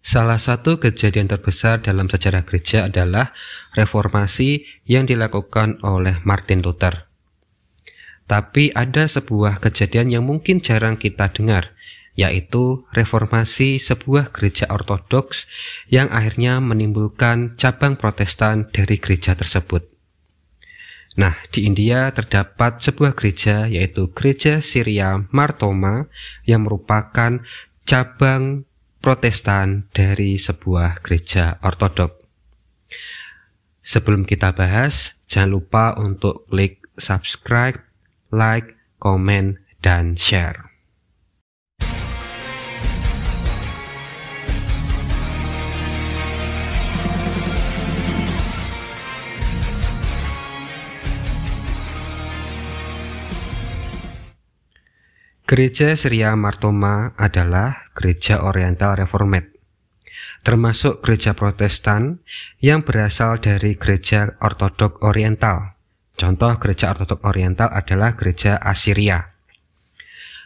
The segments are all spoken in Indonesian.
Salah satu kejadian terbesar dalam sejarah gereja adalah reformasi yang dilakukan oleh Martin Luther. Tapi ada sebuah kejadian yang mungkin jarang kita dengar, yaitu reformasi sebuah gereja ortodoks yang akhirnya menimbulkan cabang protestan dari gereja tersebut. Nah, di India terdapat sebuah gereja yaitu Gereja Syria Martoma yang merupakan cabang Protestan dari sebuah gereja ortodok. Sebelum kita bahas, jangan lupa untuk klik subscribe, like, comment, dan share. Gereja Seria Martoma adalah gereja oriental reformat, termasuk gereja protestan yang berasal dari gereja ortodok oriental. Contoh gereja ortodok oriental adalah gereja Assyria.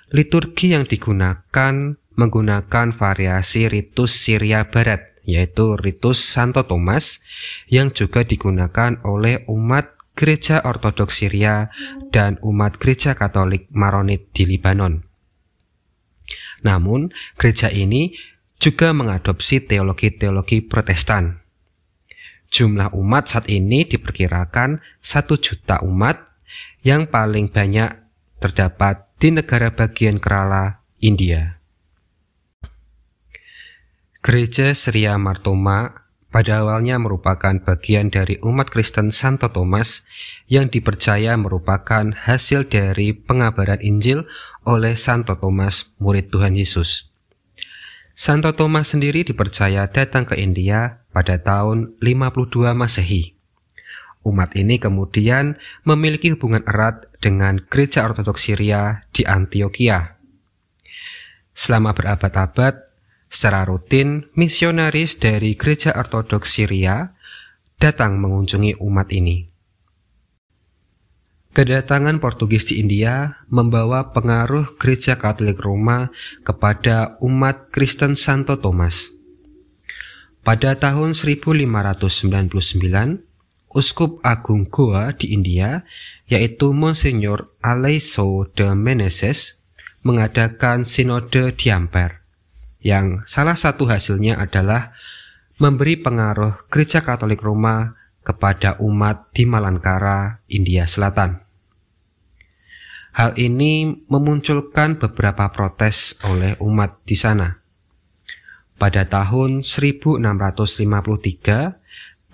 Liturgi yang digunakan menggunakan variasi ritus Syria Barat, yaitu ritus Santo Thomas yang juga digunakan oleh umat Gereja Ortodoks Syria, dan umat Gereja Katolik Maronit di Lebanon. Namun, gereja ini juga mengadopsi teologi-teologi Protestan. Jumlah umat saat ini diperkirakan satu juta umat yang paling banyak terdapat di negara bagian Kerala, India. Gereja Seria Martoma pada awalnya merupakan bagian dari umat Kristen Santo Thomas yang dipercaya merupakan hasil dari pengabaran Injil oleh Santo Thomas, murid Tuhan Yesus. Santo Thomas sendiri dipercaya datang ke India pada tahun 52 Masehi. Umat ini kemudian memiliki hubungan erat dengan gereja Ortodoks Syria di Antioquia. Selama berabad-abad, Secara rutin, misionaris dari Gereja Ortodoks Syria datang mengunjungi umat ini. Kedatangan Portugis di India membawa pengaruh Gereja Katolik Roma kepada umat Kristen Santo Thomas. Pada tahun 1599, Uskup Agung Goa di India, yaitu Monsignor Aleiso de Meneses, mengadakan sinode di Ampere yang salah satu hasilnya adalah memberi pengaruh gereja Katolik Roma kepada umat di Malankara, India Selatan. Hal ini memunculkan beberapa protes oleh umat di sana. Pada tahun 1653,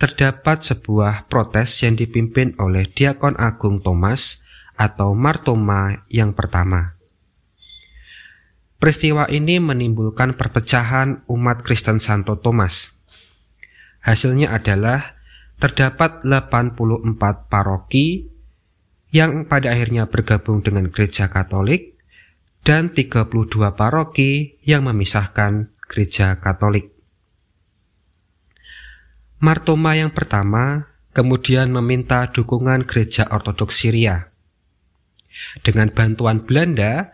terdapat sebuah protes yang dipimpin oleh Diakon Agung Thomas atau Martoma yang pertama Peristiwa ini menimbulkan perpecahan umat Kristen Santo Thomas. Hasilnya adalah terdapat 84 paroki yang pada akhirnya bergabung dengan gereja Katolik dan 32 paroki yang memisahkan gereja Katolik. Martoma yang pertama kemudian meminta dukungan gereja Ortodoks Syria. Dengan bantuan Belanda,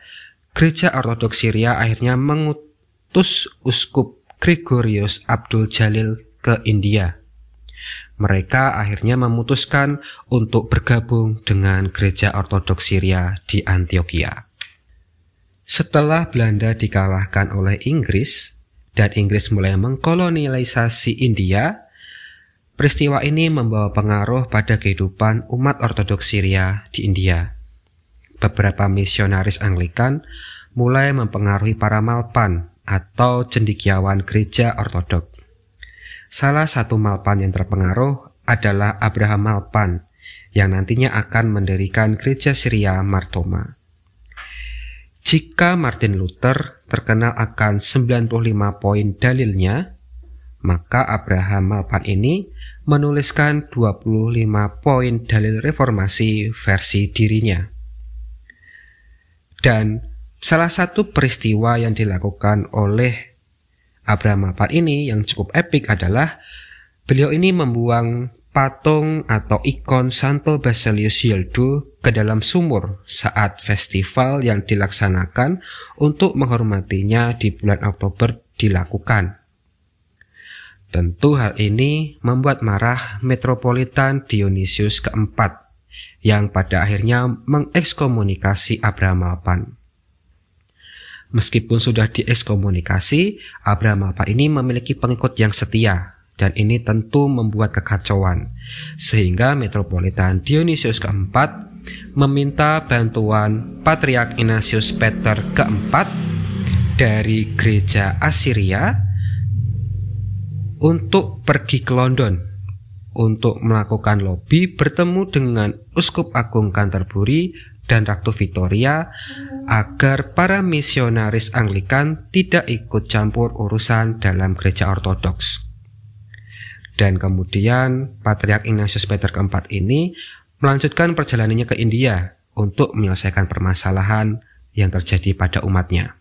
Gereja Ortodoks Syria akhirnya mengutus uskup Gregorius Abdul Jalil ke India. Mereka akhirnya memutuskan untuk bergabung dengan Gereja Ortodoks Syria di Antioquia. Setelah Belanda dikalahkan oleh Inggris dan Inggris mulai mengkolonialisasi India, peristiwa ini membawa pengaruh pada kehidupan umat Ortodoks Syria di India beberapa misionaris Anglikan mulai mempengaruhi para Malpan atau cendikiawan gereja ortodok. Salah satu Malpan yang terpengaruh adalah Abraham Malpan yang nantinya akan mendirikan gereja Syria Martoma. Jika Martin Luther terkenal akan 95 poin dalilnya, maka Abraham Malpan ini menuliskan 25 poin dalil reformasi versi dirinya. Dan salah satu peristiwa yang dilakukan oleh Abraham Mapat ini yang cukup epik adalah beliau ini membuang patung atau ikon Santo Basilius Yeldu ke dalam sumur saat festival yang dilaksanakan untuk menghormatinya di bulan Oktober dilakukan. Tentu hal ini membuat marah Metropolitan Dionysius keempat yang pada akhirnya mengekskomunikasi Abraham Alpan. Meskipun sudah diekskomunikasi, Abraham Alpan ini memiliki pengikut yang setia dan ini tentu membuat kekacauan sehingga metropolitan Dionysius keempat meminta bantuan Patriark Ignatius Peter keempat dari gereja Assyria untuk pergi ke London untuk melakukan lobby bertemu dengan Uskup Agung Canterbury dan Ratu Victoria agar para misionaris Anglikan tidak ikut campur urusan dalam gereja ortodoks. Dan kemudian Patriark Ignatius Peter keempat ini melanjutkan perjalanannya ke India untuk menyelesaikan permasalahan yang terjadi pada umatnya.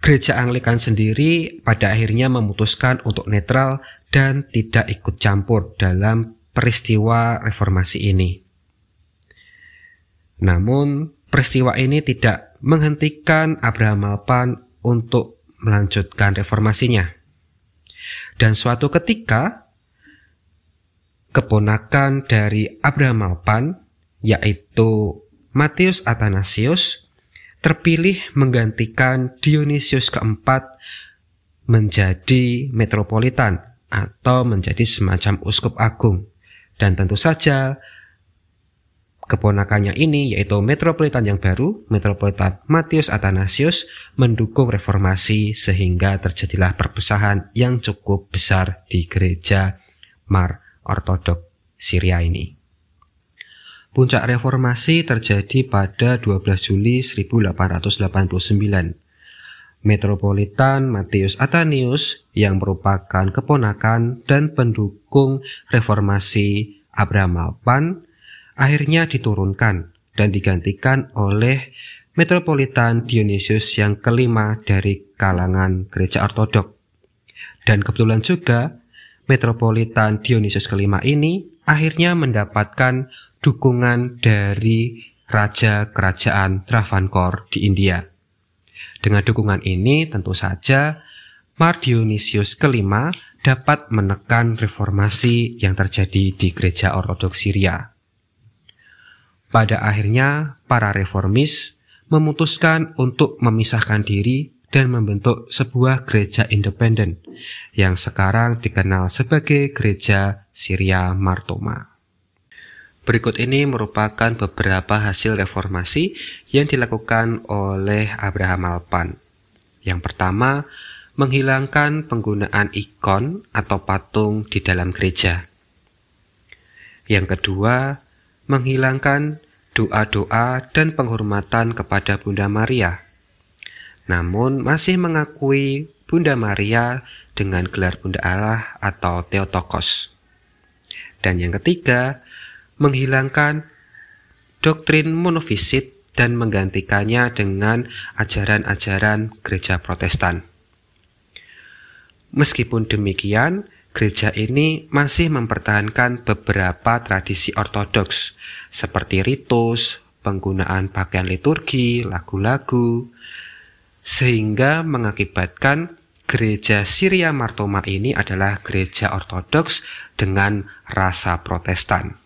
Gereja Anglikan sendiri pada akhirnya memutuskan untuk netral dan tidak ikut campur dalam peristiwa reformasi ini. Namun, peristiwa ini tidak menghentikan Abraham Alpan untuk melanjutkan reformasinya. Dan suatu ketika, keponakan dari Abraham Alpan, yaitu Matius Athanasius, terpilih menggantikan Dionysius keempat menjadi metropolitan atau menjadi semacam uskup agung. Dan tentu saja keponakannya ini yaitu metropolitan yang baru, metropolitan Matius Athanasius mendukung reformasi sehingga terjadilah perpisahan yang cukup besar di gereja Mar Ortodok Syria ini. Puncak reformasi terjadi pada 12 Juli 1889 Metropolitan Matius Atanius yang merupakan keponakan dan pendukung reformasi Abraham Alpan akhirnya diturunkan dan digantikan oleh Metropolitan Dionysius yang kelima dari kalangan gereja ortodok. Dan kebetulan juga Metropolitan Dionysius kelima ini akhirnya mendapatkan dukungan dari Raja Kerajaan Travancor di India. Dengan dukungan ini, tentu saja Mardionisius kelima dapat menekan reformasi yang terjadi di gereja ortodoks Syria. Pada akhirnya, para reformis memutuskan untuk memisahkan diri dan membentuk sebuah gereja independen yang sekarang dikenal sebagai Gereja Syria Martoma. Berikut ini merupakan beberapa hasil reformasi yang dilakukan oleh Abraham Alpan. Yang pertama, menghilangkan penggunaan ikon atau patung di dalam gereja. Yang kedua, menghilangkan doa-doa dan penghormatan kepada Bunda Maria. Namun masih mengakui Bunda Maria dengan gelar Bunda Allah atau Theotokos. Dan yang ketiga, menghilangkan doktrin monofisit dan menggantikannya dengan ajaran-ajaran gereja Protestan. Meskipun demikian, gereja ini masih mempertahankan beberapa tradisi ortodoks seperti ritus, penggunaan pakaian liturgi, lagu-lagu, sehingga mengakibatkan gereja Syria Martoma ini adalah gereja ortodoks dengan rasa protestan.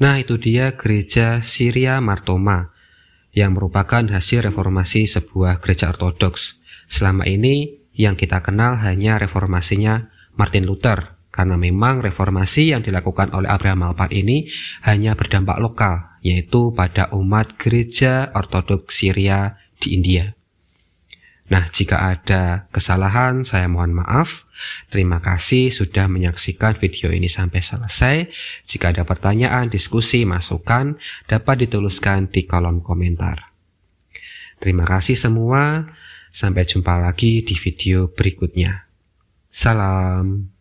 Nah, itu dia gereja Syria Martoma yang merupakan hasil reformasi sebuah gereja ortodoks. Selama ini yang kita kenal hanya reformasinya Martin Luther karena memang reformasi yang dilakukan oleh Abraham Alphard ini hanya berdampak lokal yaitu pada umat gereja ortodoks Syria di India. Nah, jika ada kesalahan, saya mohon maaf. Terima kasih sudah menyaksikan video ini sampai selesai. Jika ada pertanyaan, diskusi, masukan, dapat dituliskan di kolom komentar. Terima kasih semua. Sampai jumpa lagi di video berikutnya. Salam.